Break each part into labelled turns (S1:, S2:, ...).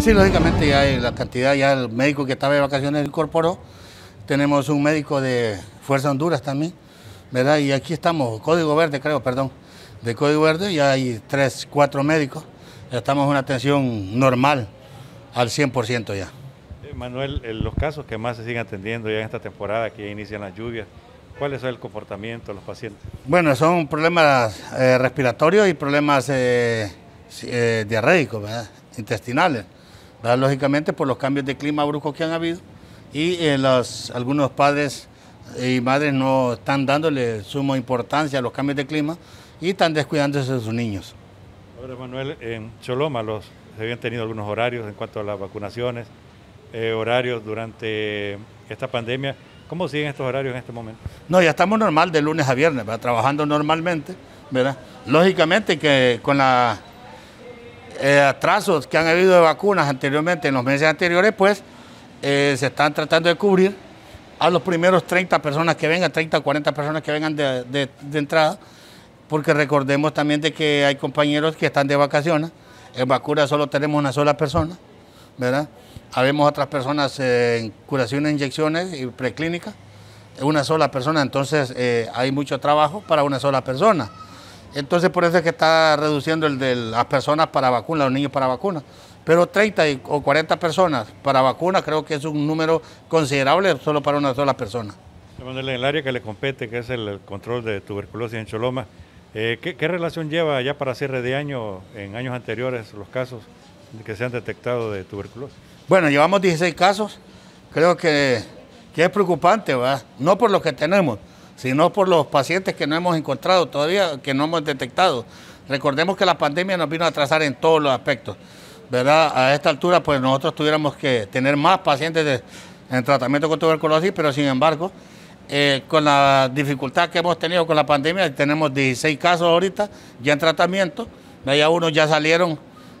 S1: Sí, lógicamente ya la cantidad, ya el médico que estaba de vacaciones incorporó. Tenemos un médico de Fuerza Honduras también, ¿verdad? Y aquí estamos, Código Verde creo, perdón, de Código Verde ya hay tres, cuatro médicos. Ya estamos en una atención normal al 100% ya.
S2: Eh, Manuel, eh, los casos que más se siguen atendiendo ya en esta temporada, que inician las lluvias, ¿cuál es el comportamiento de los pacientes?
S1: Bueno, son problemas eh, respiratorios y problemas eh, intestinales lógicamente por los cambios de clima bruscos que han habido y eh, los, algunos padres y madres no están dándole sumo importancia a los cambios de clima y están descuidándose de sus niños.
S2: Ahora, Manuel, en Choloma se habían tenido algunos horarios en cuanto a las vacunaciones, eh, horarios durante esta pandemia. ¿Cómo siguen estos horarios en este momento?
S1: No, ya estamos normal de lunes a viernes, trabajando normalmente, ¿verdad? Lógicamente que con la eh, atrasos que han habido de vacunas anteriormente, en los meses anteriores, pues eh, se están tratando de cubrir a los primeros 30 personas que vengan, 30, o 40 personas que vengan de, entrada, porque recordemos también de que hay compañeros que están de vacaciones, en vacunas solo tenemos una sola persona, ¿verdad? Habemos otras personas eh, en curación inyecciones y preclínica, una sola persona, entonces hay mucho trabajo para una sola persona. Entonces por eso es que está reduciendo el de las personas para vacunas, los niños para vacunas. Pero 30 o 40 personas para vacunas creo que es un número
S2: considerable solo para una sola persona. En el área que le compete, que es el control de tuberculosis en Choloma, eh, ¿qué, relación lleva ya para cierre de año, en años anteriores, los casos que se han detectado de tuberculosis? Bueno, llevamos 16 casos,
S1: creo que, que es preocupante, ¿verdad? No por lo que tenemos, sino por los pacientes que no hemos encontrado todavía, que no hemos detectado. Recordemos que la pandemia nos vino a atrasar en todos los aspectos, ¿verdad? A esta altura, pues nosotros tuviéramos que tener más pacientes en tratamiento con tuberculosis, pero sin embargo, eh, con la dificultad que hemos tenido con la pandemia, tenemos 16 casos ahorita ya en tratamiento, ya unos ya salieron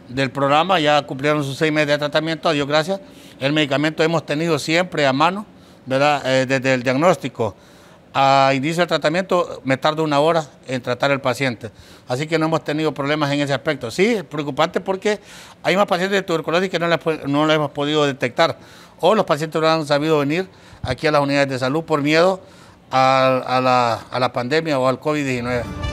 S1: del programa, ya cumplieron sus seis meses de tratamiento, a Dios gracias. El medicamento hemos tenido siempre a mano, ¿verdad? Eh, desde el diagnóstico a inicio del tratamiento me tardo una hora en tratar al paciente. Así que no hemos tenido problemas en ese aspecto. Sí, es preocupante porque hay más pacientes de tuberculosis que no lo hemos podido detectar. O los pacientes no han sabido venir aquí a las unidades de salud por miedo a, la, a la pandemia o al COVID-19.